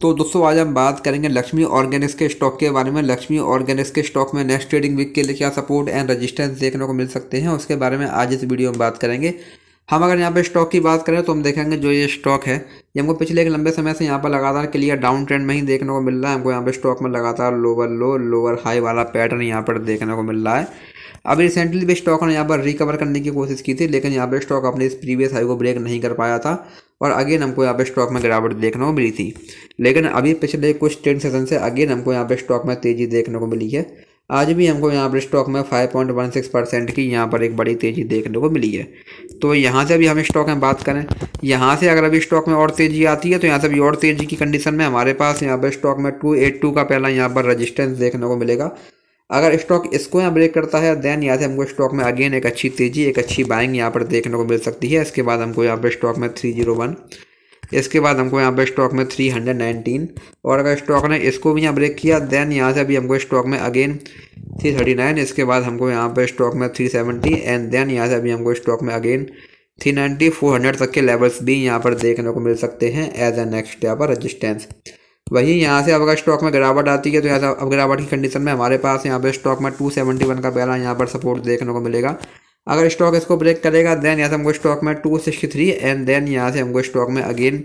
तो दोस्तों आज हम बात करेंगे लक्ष्मी ऑर्गेनिक्स के स्टॉक के बारे में लक्ष्मी ऑर्गेनिक्स के स्टॉक में नेक्स्ट ट्रेडिंग वीक के लिए क्या सपोर्ट एंड रेजिस्टेंस देखने को मिल सकते हैं उसके बारे में आज इस वीडियो में बात करेंगे हम अगर यहाँ पे स्टॉक की बात करें तो हम देखेंगे जो ये स्टॉक है ये हमको पिछले एक लंबे समय से यहाँ पर लगातार क्लियर डाउन ट्रेंड में ही देखने को मिल रहा है हमको यहाँ पे स्टॉक में लगातार लोअर लो लोअर हाई वाला पैटर्न यहाँ पर देखने को मिल रहा है अब रिसेंटली भी स्टॉक ने यहाँ पर रिकवर करने की कोशिश की थी लेकिन यहाँ पर स्टॉक अपने इस प्रीवियस हाई को ब्रेक नहीं कर पाया था और अगेन हमको यहाँ पे स्टॉक में गिरावट देखने को मिली थी लेकिन अभी पिछले कुछ ट्रेंड सेशन से अगेन हमको यहाँ पे स्टॉक में तेज़ी देखने को मिली है आज भी हमको यहाँ पर स्टॉक में 5.16 परसेंट की यहाँ पर एक बड़ी तेज़ी देखने को मिली है तो यहाँ से अभी हम स्टॉक में बात करें यहाँ से अगर अभी स्टॉक में और तेज़ी आती है तो यहाँ से अभी और तेज़ी की कंडीशन में हमारे पास यहाँ पर स्टॉक में टू एट टू का पहला यहाँ पर रजिस्टेंस देखने को मिलेगा अगर स्टॉक इसको यहाँ ब्रेक करता है देन यहाँ से हमको स्टॉक में अगेन एक अच्छी तेज़ी एक अच्छी बाइंग यहाँ पर देखने को मिल सकती है इसके बाद हमको यहाँ पर स्टॉक में थ्री जीरो वन इसके बाद हमको यहाँ पर स्टॉक में थ्री और अगर स्टॉक ने इसको भी यहाँ ब्रेक किया देन यहाँ से अभी हमको स्टॉक में अगेन थ्री थर्टी नाइन इसके बाद हमको यहाँ पे स्टॉक में थ्री सेवेंटी एंड देन यहाँ से अभी हमको स्टॉक में again three ninety four hundred तक के लेवल्स भी यहाँ पर देखने को मिल सकते हैं एज ए नेक्स्ट यहाँ पर रजिस्टेंस वहीं यहाँ से अब अगर स्टॉक में गिरावट आती है तो यहाँ से अब गिरावट की कंडीशन में हमारे पास यहाँ पर स्टॉक में टू सेवेंटी वन का पहला यहाँ पर सपोर्ट देखने को मिलेगा अगर स्टॉक इसको ब्रेक करेगा देन यहाँ से हमको स्टॉक में two sixty three and then यहाँ से हमको स्टॉक में अगेन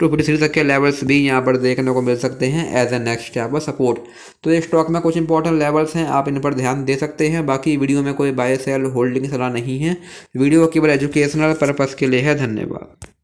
टू फिफ्टी थ्री तक के लेवल्स भी यहाँ पर देखने को मिल सकते हैं एज ए नेक्स्ट यहाँ पर सपोर्ट तो ये स्टॉक में कुछ इंपॉर्टेंट लेवल्स हैं आप इन पर ध्यान दे सकते हैं बाकी वीडियो में कोई बाय सेल होल्डिंग सलाह नहीं है वीडियो केवल एजुकेशनल पर्पज़ के लिए है धन्यवाद